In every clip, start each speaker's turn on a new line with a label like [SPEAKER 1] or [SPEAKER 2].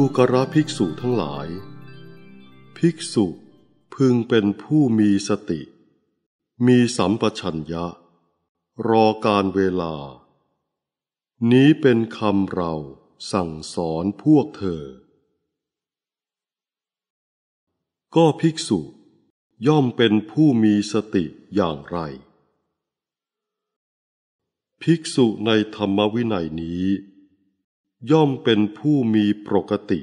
[SPEAKER 1] ูกระภิกษุทั้งหลาย ภิกษุพึงเป็นผู้มีสติ มีสัมปชัญญะ รอการเวลา นี้เป็นคำเราสั่งสอนพวกเธอ ก็ภิกษุย่อมเป็นผู้มีสติอย่างไร ภิกษุในธรรมวินัยนี้ย่อมเป็นผู้มีปกติ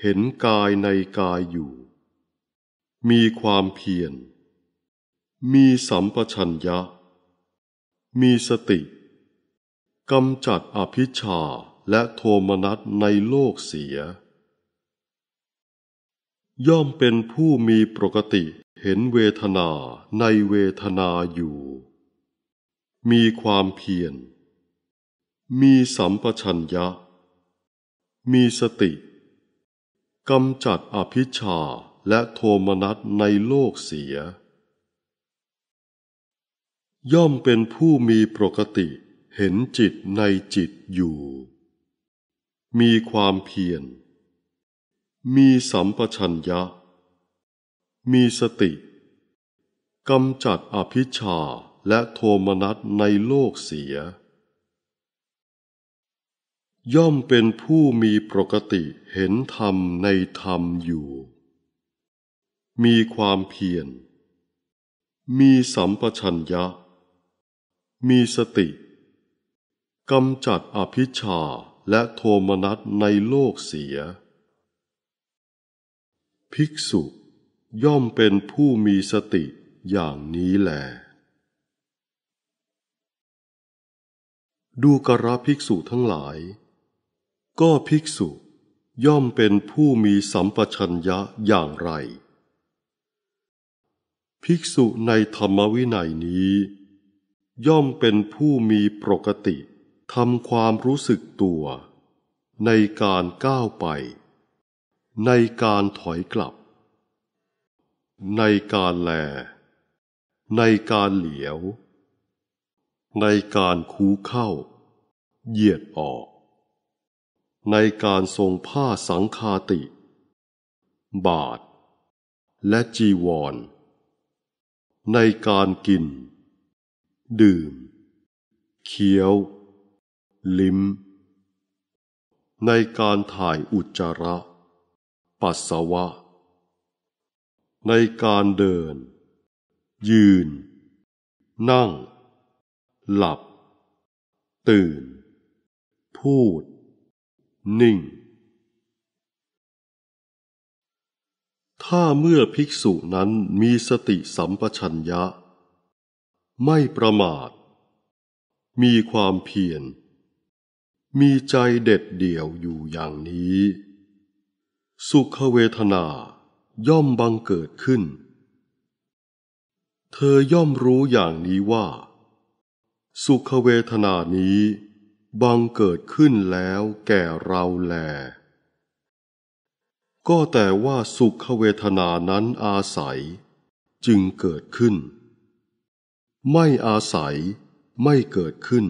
[SPEAKER 1] เห็นกายในกายอยู่ มีความเพียร มีสัมปชัญญะ มีสติกำจัดอภิชาและโทมนัสในโลกเสีย ย่อมเป็นผู้มีปกติเห็นเวทนาในเวทนาอยู่ มีความเพียร มีสัมปชัญญะมีสติ กำจัดอภิชาและโทมนัสในโลกเสีย ย่อมเป็นผู้มีปกติเห็นจิตในจิตอยู่ มีความเพียรมีสัมปชัญญะ มีสติ กำจัดอภิชาและโทมนัสในโลกเสียย่อมเป็นผู้มีปกติเห็นธรรมในธรรมอยู่ มีความเพียร มีสัมปชัญญะ มีสติกำจัดอภิชาและโทมนัสในโลกเสีย ภิกษุย่อมเป็นผู้มีสติอย่างนี้แหลดูกระภิกษุทั้งหลายก็ภิกษุย่อมเป็นผู้มีสัมปชัญญะอย่างไร ภิกษุในธรรมวินัยนี้ ย่อมเป็นผู้มีปกติทำความรู้สึกตัว ในการก้าวไป ในการถอยกลับ ในการแล ในการเหลียว ในการคูเข้า เหยียดออกในการทรงผ้าสังคาติ บาท และจีวร ในการกิน ดื่มเคี้ยว ลิ้ม ในการถ่ายอุจจาระ ปัสสาวะ ในการเดิน ยืน นั่ง หลับ ตื่น พูดหนึ่ง ถ้าเมื่อภิกษุนั้นมีสติสัมปชัญญะ ไม่ประมาท มีความเพียร มีใจเด็ดเดี่ยวอยู่อย่างนี้ สุขเวทนาย่อมบังเกิดขึ้น เธอย่อมรู้อย่างนี้ว่า สุขเวทนานี้บังเกิดขึ้นแล้วแก่เราแล ก็แต่ว่าสุขเวทนานั้นอาศัยจึงเกิดขึ้น ไม่อาศัยไม่เกิดขึ้น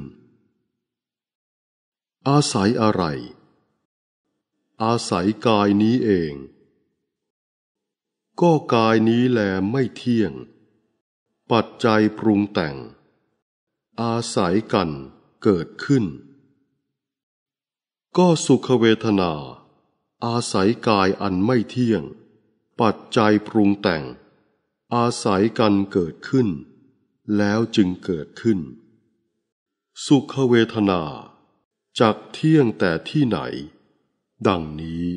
[SPEAKER 1] อาศัยอะไร อาศัยกายนี้เอง ก็กายนี้แลไม่เที่ยง ปัจจัยปรุงแต่ง อาศัยกันเกิดขึ้นก็สุขเวทนา อาศัยกายอันไม่เที่ยง ปัจจัยปรุงแต่ง อาศัยกันเกิดขึ้น แล้วจึงเกิดขึ้น สุขเวทนา จากเที่ยงแต่ที่ไหน ดังนี้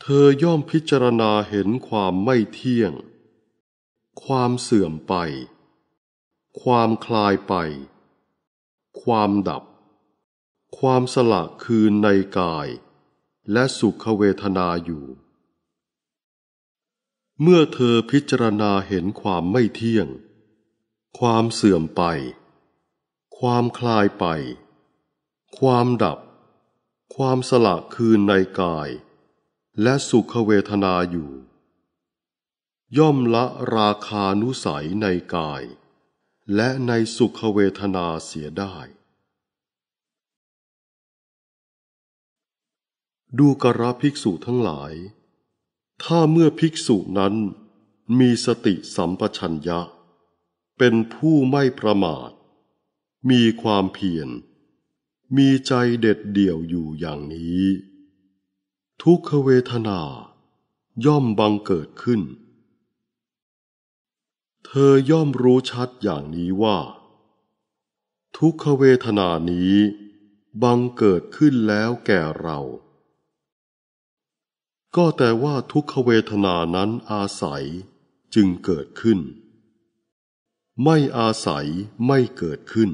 [SPEAKER 1] เธอย่อมพิจารณาเห็นความไม่เที่ยง ความเสื่อมไป ความคลายไป ความดับความสละคืนในกายและสุขเวทนาอยู่ เมื่อเธอพิจารณาเห็นความไม่เที่ยง ความเสื่อมไป ความคลายไป ความดับ ความสละคืนในกายและสุขเวทนาอยู่ ย่อมละราคานุสัยในกายและในสุขเวทนาเสียได้ดูกระภิกษุทั้งหลาย ถ้าเมื่อภิกษุนั้นมีสติสัมปชัญญะ เป็นผู้ไม่ประมาท มีความเพียร มีใจเด็ดเดี่ยวอยู่อย่างนี้ ทุกขเวทนา ย่อมบังเกิดขึ้น เธอย่อมรู้ชัดอย่างนี้ว่า ทุกขเวทนานี้บังเกิดขึ้นแล้วแก่เราก็แต่ว่าทุกขเวทนานั้นอาศัยจึงเกิดขึ้น ไม่อาศัยไม่เกิดขึ้น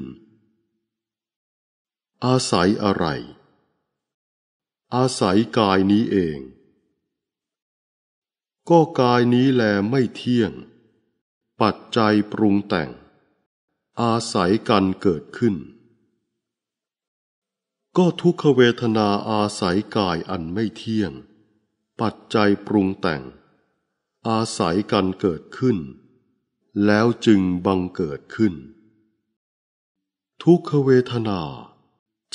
[SPEAKER 1] อาศัยอะไร อาศัยกายนี้เอง ก็กายนี้แลไม่เที่ยง ปัจจัยปรุงแต่ง อาศัยกันเกิดขึ้น ก็ทุกขเวทนาอาศัยกายอันไม่เที่ยงปัจจัยปรุงแต่งอาศัยกันเกิดขึ้น แล้วจึงบังเกิดขึ้น ทุกขเวทนา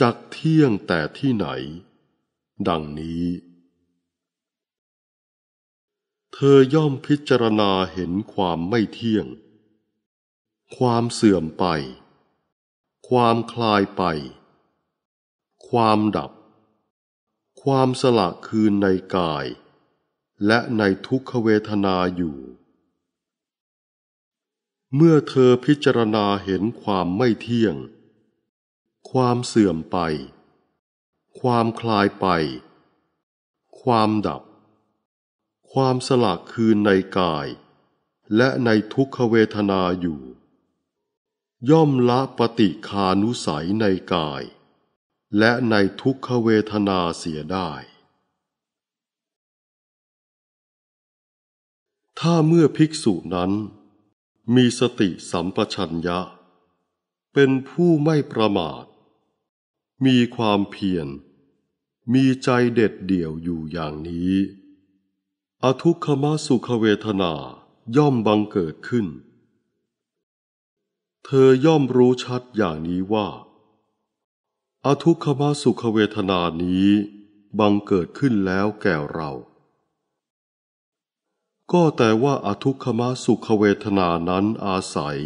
[SPEAKER 1] จักเที่ยงแต่ที่ไหน ดังนี้ เธอย่อมพิจารณาเห็นความไม่เที่ยง ความเสื่อมไป ความคลายไป ความดับความสละคืนในกาย และในทุกขเวทนาอยู่ เมื่อเธอพิจารณาเห็นความไม่เที่ยง ความเสื่อมไป ความคลายไป ความดับ ความสละคืนในกาย และในทุกขเวทนาอยู่ ย่อมละปฏิคานุสัยในกายและในทุกขเวทนาเสียได้ ถ้าเมื่อภิกษุนั้น มีสติสัมปชัญญะ เป็นผู้ไม่ประมาท มีความเพียร มีใจเด็ดเดี่ยวอยู่อย่างนี้ อทุกขมสุขเวทนา ย่อมบังเกิดขึ้น เธอย่อมรู้ชัดอย่างนี้ว่าอาทุกขมสุขเวทนานี้บังเกิดขึ้นแล้วแก่เรา ก็แต่ว่าอาทุกขมสุขเวทนานั้นอาศัย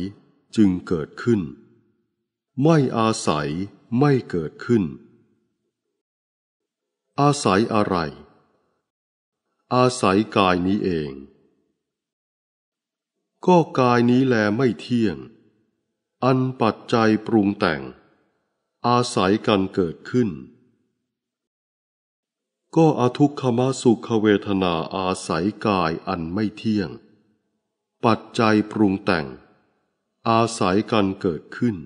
[SPEAKER 1] จึงเกิดขึ้น ไม่อาศัยไม่เกิดขึ้น อาศัยอะไร อาศัยกายนี้เอง ก็กายนี้แลไม่เที่ยง อันปัจจัยปรุงแต่งอาศัยกันเกิดขึ้น ก็อทุกขมสุขเวทนาอาศัยกายอันไม่เที่ยง ปัจจัยปรุงแต่ง อาศัยกันเกิดขึ้น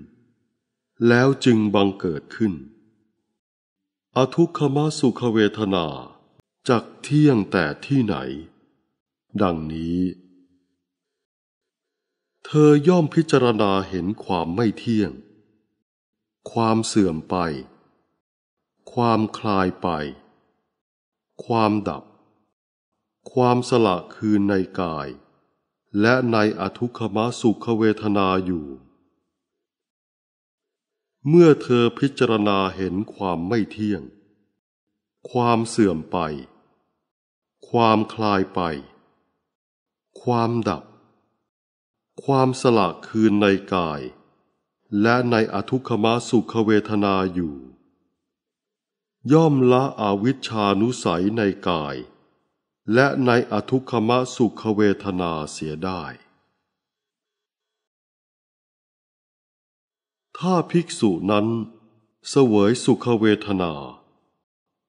[SPEAKER 1] แล้วจึงบังเกิดขึ้น อทุกขมสุขเวทนา จักเที่ยงแต่ที่ไหน ดังนี้ เธอย่อมพิจารณาเห็นความไม่เที่ยงความเสื่อมไป ความคลายไป ความดับ ความสละคืนในกาย และในอทุกขมสุขเวทนาอยู่ เมื่อเธอพิจารณาเห็นความไม่เที่ยง ความเสื่อมไป ความคลายไป ความดับ ความสละคืนในกายและในอทุกขมสุขเวทนาอยู่ ย่อมละอวิชชานุสัยในกาย และในอทุกขมสุขเวทนาเสียได้ ถ้าภิกษุนั้นเสวยสุขเวทนา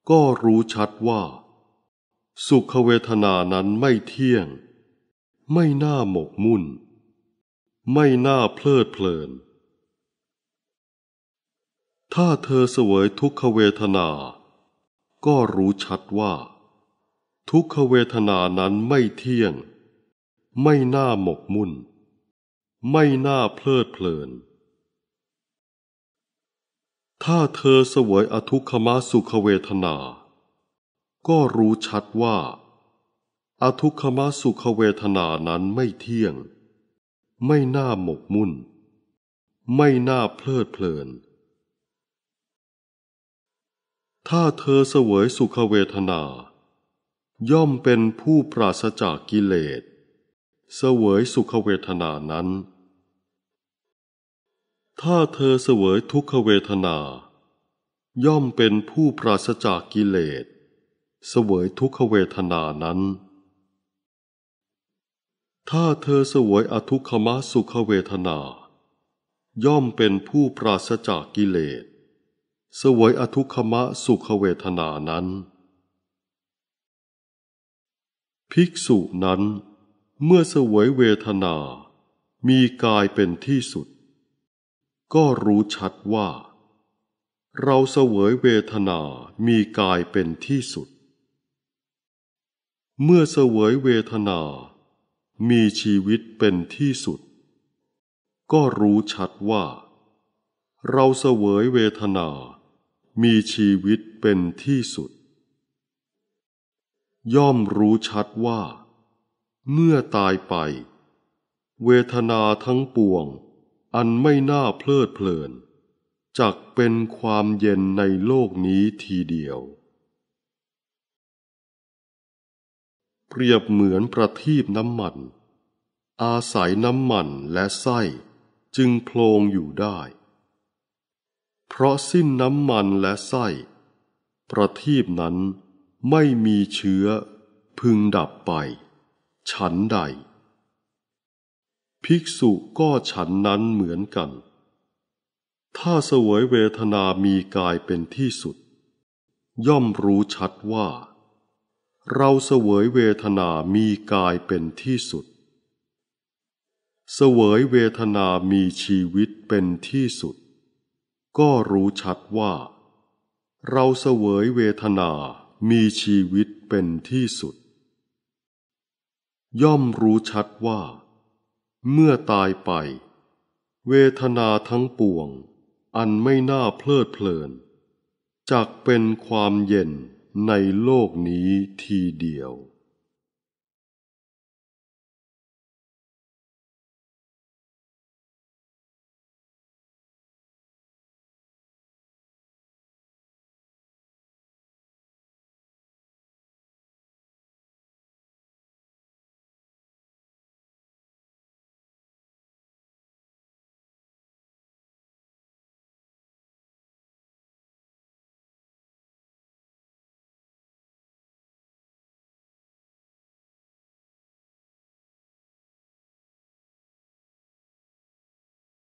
[SPEAKER 1] ก็รู้ชัดว่า สุขเวทนานั้นไม่เที่ยง ไม่น่าหมกมุ่น ไม่น่าเพลิดเพลินถ้าเธอเสวยทุกขเวทนา ก็รู้ชัดว่า ทุกขเวทนานั้นไม่เที่ยง ไม่น่าหมกมุ่น ไม่น่าเพลิดเพลิน ถ้าเธอเสวยอทุกขมสุขเวทนา ก็รู้ชัดว่า อทุกขมสุขเวทนานั้นไม่เที่ยง ไม่น่าหมกมุ่น ไม่น่าเพลิดเพลินถ้าเธอเสวยสุขเวทนา ย่อมเป็นผู้ปราศจากกิเลส เสวยสุขเวทนานั้น ถ้าเธอเสวยทุกขเวทนา ย่อมเป็นผู้ปราศจากกิเลส เสวยทุกขเวทนานั้น ถ้าเธอเสวยอทุกขมสุขเวทนา ย่อมเป็นผู้ปราศจากกิเลสสวยอทุกขมะสุขเวทนานั้น ภิกษุนั้น เมื่อสวยเวทนามีกายเป็นที่สุด ก็รู้ชัดว่า เราเสวยเวทนามีกายเป็นที่สุด เมื่อเสวยเวทนามีชีวิตเป็นที่สุด ก็รู้ชัดว่า เราเสวยเวทนามีชีวิตเป็นที่สุด ย่อมรู้ชัดว่า เมื่อตายไป เวทนาทั้งปวงอันไม่น่าเพลิดเพลิน จักเป็นความเย็นในโลกนี้ทีเดียว เปรียบเหมือนประทีปน้ำมัน อาศัยน้ำมันและไส้จึงโพลงอยู่ได้เพราะสิ้นน้ำมันและไส้ ประทีปนั้นไม่มีเชื้อพึงดับไป ฉันใด ภิกษุก็ฉันนั้นเหมือนกัน ถ้าเสวยเวทนามีกายเป็นที่สุด ย่อมรู้ชัดว่า เราเสวยเวทนามีกายเป็นที่สุด เสวยเวทนามีชีวิตเป็นที่สุดก็รู้ชัดว่าเราเสวยเวทนามีชีวิตเป็นที่สุด ย่อมรู้ชัดว่าเมื่อตายไปเวทนาทั้งปวงอันไม่น่าเพลิดเพลิน จากเป็นความเย็นในโลกนี้ทีเดียว